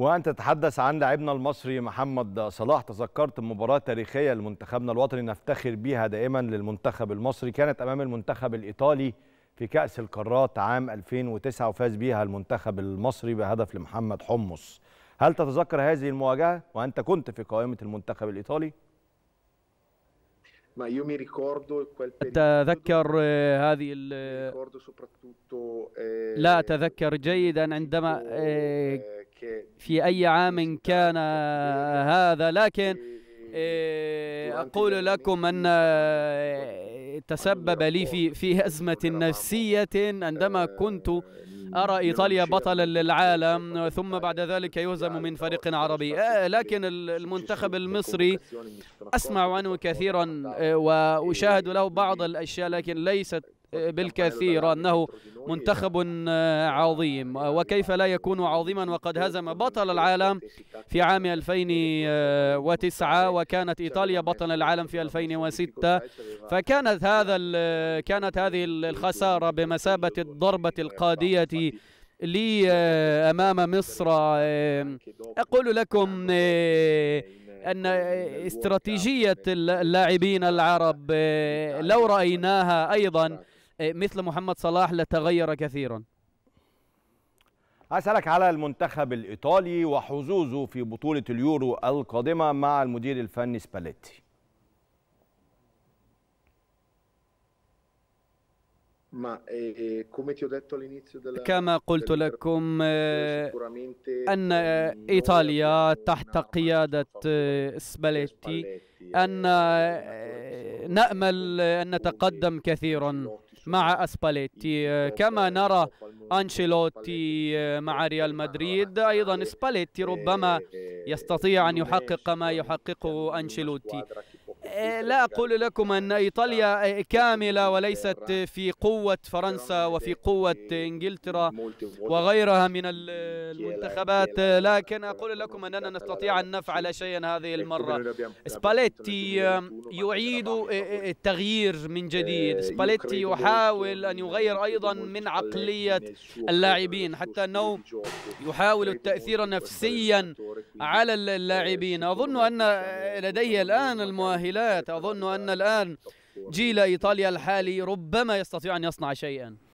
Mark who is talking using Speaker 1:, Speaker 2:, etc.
Speaker 1: وانت تتحدث عن لاعبنا المصري محمد صلاح تذكرت مباراة تاريخية لمنتخبنا الوطني نفتخر بها دائما للمنتخب المصري كانت أمام المنتخب الإيطالي في كأس القارات عام 2009 وفاز بها المنتخب المصري بهدف لمحمد حمص هل تتذكر هذه المواجهة وأنت كنت في قائمة المنتخب الإيطالي؟ أتذكر
Speaker 2: آه، هذه ال... Eh، لا أتذكر جيدا عندما آه، eh، في أي عام كان هذا لكن إيه، أقول لكم أن إيه، تسبب لي في في أزمة نفسية عندما كنت أرى إيطاليا بطلا للعالم ثم بعد ذلك يهزم من فريق عربي آه، لكن المنتخب المصري أسمع عنه كثيرا إيه، وأشاهد له بعض الأشياء لكن ليست بالكثير أنه منتخب آه، عظيم وكيف لا يكون عظيما وقد هزم بطل العالم في عام 2009 آه، وكانت إيطاليا بطل العالم في 2006 فكانت هذا كانت هذه الخسارة بمثابة الضربة القادية لي آه، أمام مصر أقول لكم أن استراتيجية اللاعبين العرب لو رأيناها أيضا إيه، مثل محمد صلاح لتغير كثيرا
Speaker 1: أسألك على المنتخب الإيطالي وحظوظه في بطولة اليورو القادمة مع المدير الفني سباليتي
Speaker 2: إيه، كما قلت لكم إيه، أن إيطاليا تحت قيادة سباليتي أن نأمل أن نتقدم كثيرا مع أسباليتي كما نرى أنشيلوتي مع ريال مدريد أيضا سباليتي ربما يستطيع أن إيه، يحقق ما يحققه أنشيلوتي إيه، إيه، لا أقول لكم أن إيطاليا إيه، كاملة وليست في قوة فرنسا وفي قوة إنجلترا وغيرها من المنتخبات لكن أقول لكم أننا نستطيع أن نفعل شيئا هذه المرة سباليتي يعيد التغيير من جديد سباليتي eh، يحاول أن يغير أيضا من عقلية اللاعبين حتى أنه يحاول التأثير نفسيا على eh, اللاعبين أظن أن لديه الآن المؤهلات التسهيلات أظن أن الآن جيل إيطاليا الحالي ربما يستطيع أن يصنع شيئا